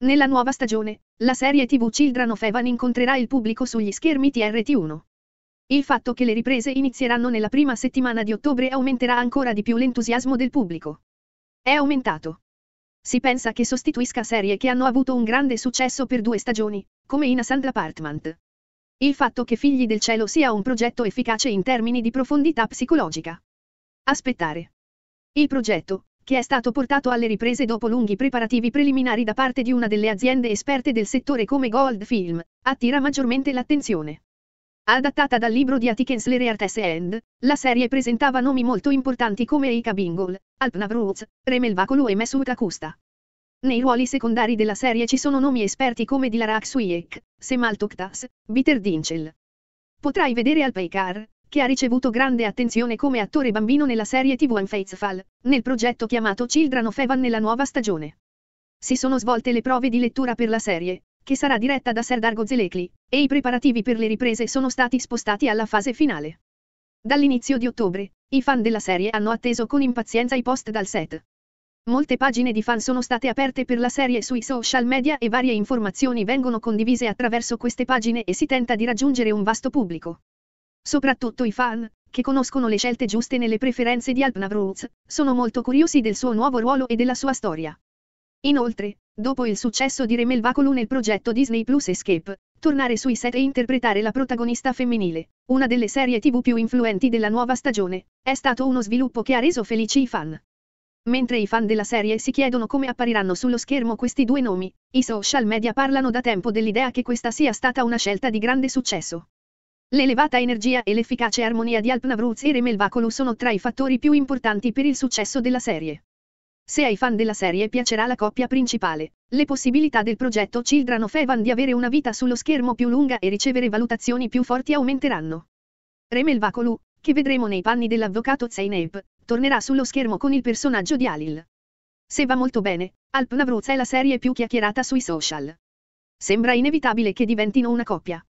Nella nuova stagione, la serie TV Children of Evan incontrerà il pubblico sugli schermi TRT1. Il fatto che le riprese inizieranno nella prima settimana di ottobre aumenterà ancora di più l'entusiasmo del pubblico. È aumentato. Si pensa che sostituisca serie che hanno avuto un grande successo per due stagioni, come in a Sand Apartment. Il fatto che Figli del Cielo sia un progetto efficace in termini di profondità psicologica. Aspettare. Il progetto, che è stato portato alle riprese dopo lunghi preparativi preliminari da parte di una delle aziende esperte del settore come Gold Film, attira maggiormente l'attenzione. Adattata dal libro di Atikens Le Reartes End, la serie presentava nomi molto importanti come Eika Bingle, Alpnavruz, Remel Vakulu e Mesut Akusta. Nei ruoli secondari della serie ci sono nomi esperti come Dilara Aksuiek, Semal Toktas, Peter Dinchel. Potrai vedere Alpeikar, che ha ricevuto grande attenzione come attore bambino nella serie TV Unfaithful, nel progetto chiamato Children of Evan nella nuova stagione. Si sono svolte le prove di lettura per la serie, che sarà diretta da Serdar Zelekli, e i preparativi per le riprese sono stati spostati alla fase finale. Dall'inizio di ottobre, i fan della serie hanno atteso con impazienza i post dal set. Molte pagine di fan sono state aperte per la serie sui social media e varie informazioni vengono condivise attraverso queste pagine e si tenta di raggiungere un vasto pubblico. Soprattutto i fan, che conoscono le scelte giuste nelle preferenze di Alpnavruz, sono molto curiosi del suo nuovo ruolo e della sua storia. Inoltre, dopo il successo di Remel Vacolu nel progetto Disney Plus Escape, tornare sui set e interpretare la protagonista femminile, una delle serie tv più influenti della nuova stagione, è stato uno sviluppo che ha reso felici i fan. Mentre i fan della serie si chiedono come appariranno sullo schermo questi due nomi, i social media parlano da tempo dell'idea che questa sia stata una scelta di grande successo. L'elevata energia e l'efficace armonia di Alpnavruz e Remelvacolo sono tra i fattori più importanti per il successo della serie. Se ai fan della serie piacerà la coppia principale, le possibilità del progetto Children of Evan di avere una vita sullo schermo più lunga e ricevere valutazioni più forti aumenteranno. Remelvacolu, che vedremo nei panni dell'avvocato Zeynep, tornerà sullo schermo con il personaggio di Alil. Se va molto bene, Alpnavruz è la serie più chiacchierata sui social. Sembra inevitabile che diventino una coppia.